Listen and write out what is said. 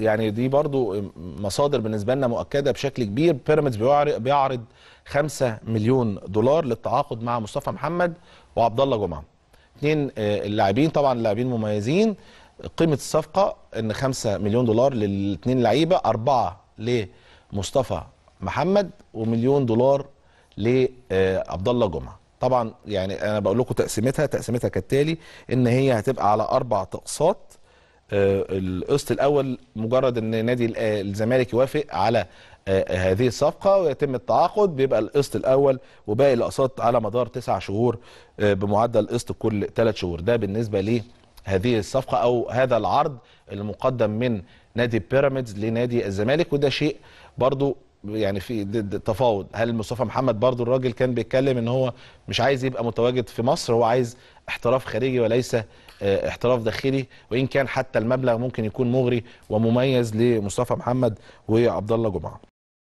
يعني دي برضو مصادر بالنسبه لنا مؤكده بشكل كبير بيراميدز بيعرض 5 مليون دولار للتعاقد مع مصطفى محمد وعبد الله جمعه اثنين آه، اللاعبين طبعا اللاعبين مميزين قيمه الصفقه ان 5 مليون دولار للاثنين لعيبه اربعه لمصطفى محمد ومليون دولار لعبد آه، الله جمعه طبعا يعني انا بقول لكم تقسيمتها تقسيمتها كالتالي ان هي هتبقى على اربع تقساط آه، القسط الاول مجرد ان نادي آه، الزمالك يوافق على آه، هذه الصفقه ويتم التعاقد بيبقى القسط الاول وباقي الاقساط على مدار تسع شهور بمعدل قسط كل ثلاث شهور ده بالنسبه لهذه الصفقه او هذا العرض المقدم من نادي بيراميدز لنادي الزمالك وده شيء برضو يعني في تفاوض هل مصطفى محمد برضو الراجل كان بيتكلم ان هو مش عايز يبقى متواجد في مصر هو عايز احتراف خارجي وليس آه، احتراف داخلي وان كان حتى المبلغ ممكن يكون مغري ومميز لمصطفى محمد وعبد الله جمعه